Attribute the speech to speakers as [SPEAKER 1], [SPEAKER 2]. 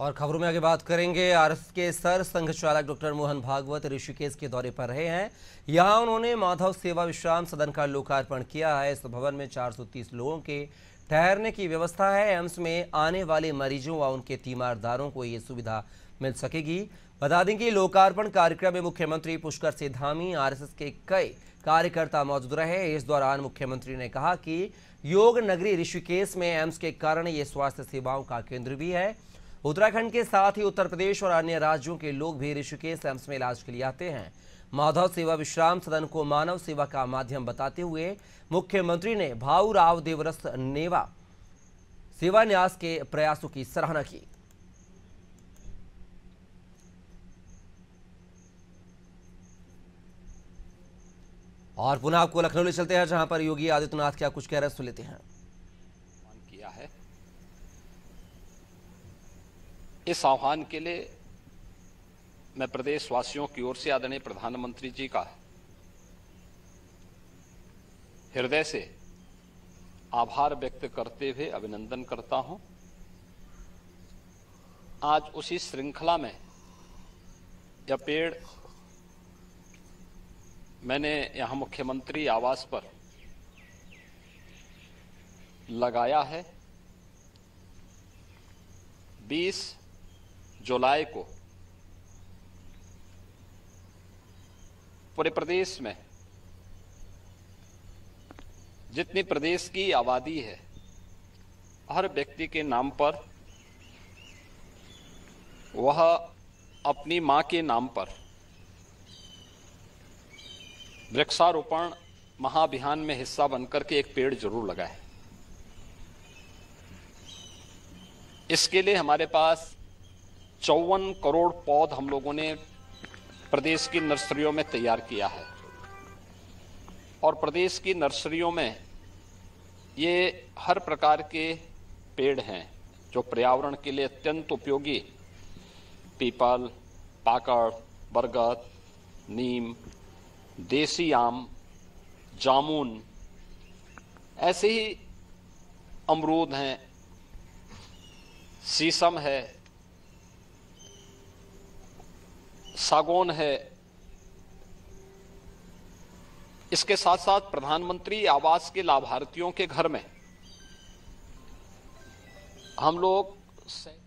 [SPEAKER 1] और खबरों में आगे बात करेंगे आरएस के सर संघ चालक डॉक्टर मोहन भागवत ऋषिकेश के दौरे पर रहे हैं यहां उन्होंने माधव सेवा विश्राम सदन का लोकार्पण किया है इस भवन में 430 लोगों के ठहरने की व्यवस्था है एम्स में आने वाले मरीजों व उनके तीमारदारों को ये सुविधा मिल सकेगी बता दें कि लोकार्पण कार्यक्रम में मुख्यमंत्री पुष्कर सिधामी आर के कई कार्यकर्ता मौजूद रहे इस दौरान मुख्यमंत्री ने कहा कि योग नगरी ऋषिकेश में एम्स के कारण ये स्वास्थ्य सेवाओं का केंद्र भी है उत्तराखंड के साथ ही उत्तर प्रदेश और अन्य राज्यों के लोग भी ऋषिकेश एम्स में इलाज के लिए आते हैं माधव सेवा विश्राम सदन को मानव सेवा का माध्यम बताते हुए मुख्यमंत्री ने भाऊ राव देवरस नेवा सेवान्यास के प्रयासों की सराहना की और पुनः आपको लखनऊ ले चलते हैं जहां पर योगी आदित्यनाथ क्या कुछ कह रहे सुन लेते हैं
[SPEAKER 2] किया है इस आह्वान के लिए मैं प्रदेशवासियों की ओर से आदरणीय प्रधानमंत्री जी का हृदय से आभार व्यक्त करते हुए अभिनंदन करता हूं आज उसी श्रृंखला में यह पेड़ मैंने यहां मुख्यमंत्री आवास पर लगाया है जुलाई को पूरे प्रदेश में जितनी प्रदेश की आबादी है हर व्यक्ति के नाम पर वह अपनी मां के नाम पर वृक्षारोपण महाभियान में हिस्सा बनकर के एक पेड़ जरूर लगाए इसके लिए हमारे पास चौवन करोड़ पौध हम लोगों ने प्रदेश की नर्सरियों में तैयार किया है और प्रदेश की नर्सरियों में ये हर प्रकार के पेड़ हैं जो पर्यावरण के लिए अत्यंत उपयोगी पीपल पाकड़ बरगद नीम देसी आम जामुन ऐसे ही अमरूद हैं शीशम है सागौन है इसके साथ साथ प्रधानमंत्री आवास के लाभार्थियों के घर में हम लोग